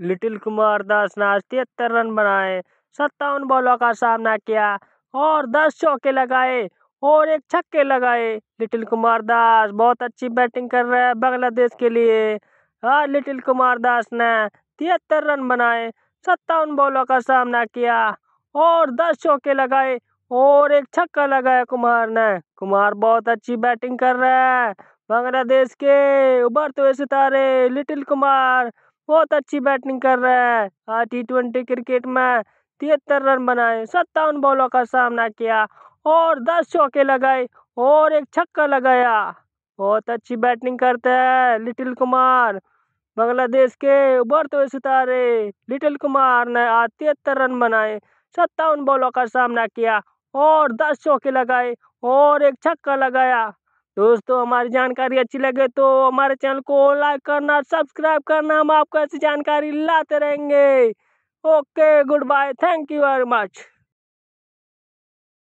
little Kumar दास ने आज तिहत्तर रन बनाए सत्तावन बॉलों का सामना किया और दस चौके लगाए और एक छक्के लगाए लिटिल कुमार दास बहुत अच्छी बैटिंग कर रहे हैं बांग्लादेश के लिए और हाँ, लिटिल कुमार दास ने तिहत्तर रन बनाए सत्तावन बॉलों का सामना किया और दस चौके लगाए और एक छक्का लगाया कुमार ने कुमार बहुत अच्छी बैटिंग कर रहा है बांग्लादेश के उभरते हुए सितारे लिटिल कुमार बहुत अच्छी बैटिंग कर रहे हैं टी हाँ, ट्वेंटी क्रिकेट में तिहत्तर रन बनाए सत्तावन बॉलों का सामना किया और दस चौके लगाए और एक छक्का लगाया बहुत अच्छी बैटिंग करते हैं लिटिल कुमार बांग्लादेश के उभरते हुए सितारे लिटिल कुमार ने आज तिहत्तर रन बनाए सत्तावन बॉलों का सामना किया और दस चौके लगाए और एक छक्का लगाया दोस्तों हमारी जानकारी अच्छी लगे तो हमारे चैनल को लाइक करना सब्सक्राइब करना हम आपको ऐसी जानकारी लाते रहेंगे okay good bye thank you very much